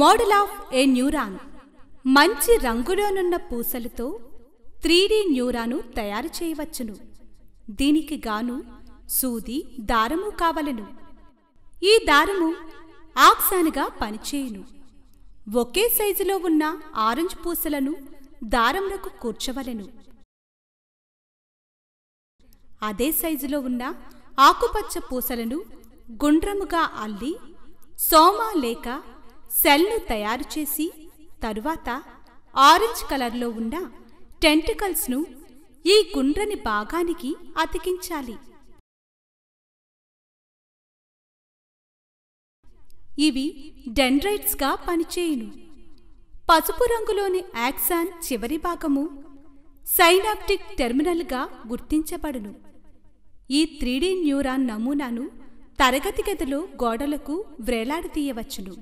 model of A neuron మంచి రంగులోనున్న పూసలతో three D న్యూరాను తయారు చేయవచ్చును దీనికి గాను సూది దారము కావలను ఈ దారము ఆక్సానుగా పనిచేయును ఒకే సైజులో ఉన్న ఆరెంజ్ పూసలను దారములకు కూర్చవలను అదే సైజులో ఉన్న ఆకుపచ్చ పూసలను గుండ్రముగా అల్లి సోమ లేక సెల్ను తయారు చేసి తరువాత ఆరెంజ్ కలర్లో ఉన్న టెంటికల్స్ను ఈ గుండ్రని భాగానికి అతికించాలి ఇవి డెండ్రైట్స్గా పనిచేయును పసుపు రంగులోని యాక్సాన్ చివరి భాగము సైనాప్టిక్ టెర్మినల్గా గుర్తించబడును ఈ త్రీడీ న్యూరాన్ నమూనాను తరగతి గదిలో గోడలకు వ్రేలాడదీయవచ్చును